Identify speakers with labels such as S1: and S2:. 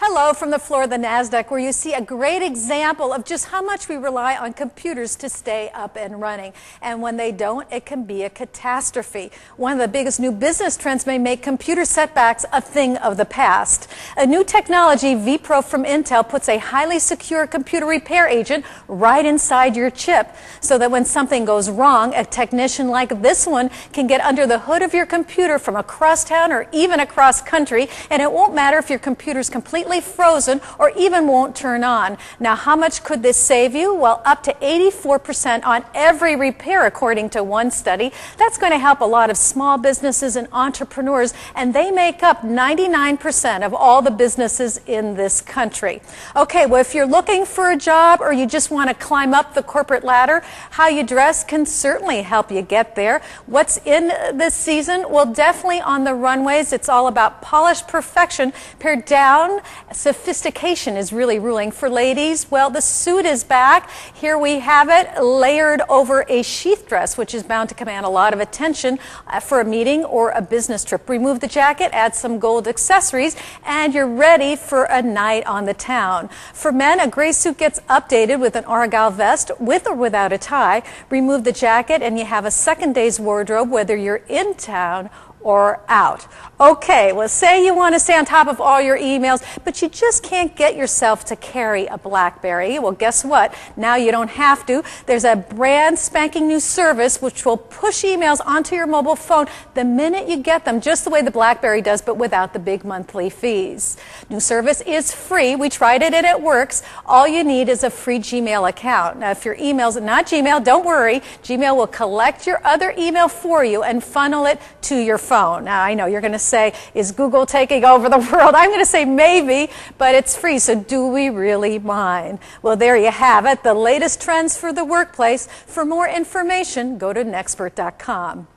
S1: Hello from the floor of the NASDAQ, where you see a great example of just how much we rely on computers to stay up and running. And when they don't, it can be a catastrophe. One of the biggest new business trends may make computer setbacks a thing of the past. A new technology, vPro from Intel, puts a highly secure computer repair agent right inside your chip so that when something goes wrong, a technician like this one can get under the hood of your computer from across town or even across country, and it won't matter if your computer's completely completely frozen or even won't turn on. Now, how much could this save you? Well, up to 84% on every repair, according to one study. That's going to help a lot of small businesses and entrepreneurs, and they make up 99% of all the businesses in this country. Okay, well, if you're looking for a job or you just want to climb up the corporate ladder, how you dress can certainly help you get there. What's in this season? Well, definitely on the runways, it's all about polished perfection, pared down Sophistication is really ruling. For ladies, well, the suit is back. Here we have it layered over a sheath dress, which is bound to command a lot of attention uh, for a meeting or a business trip. Remove the jacket, add some gold accessories, and you're ready for a night on the town. For men, a gray suit gets updated with an Argyle vest with or without a tie. Remove the jacket, and you have a second day's wardrobe whether you're in town or out. Okay, well, say you want to stay on top of all your emails, but you just can't get yourself to carry a BlackBerry. Well, guess what? Now you don't have to. There's a brand spanking new service which will push emails onto your mobile phone the minute you get them, just the way the BlackBerry does, but without the big monthly fees. New service is free. We tried it and it works. All you need is a free Gmail account. Now, if your email's not Gmail, don't worry. Gmail will collect your other email for you and funnel it to your phone phone. Now, I know you're going to say, is Google taking over the world? I'm going to say maybe, but it's free, so do we really mind? Well, there you have it, the latest trends for the workplace. For more information, go to Nexpert.com.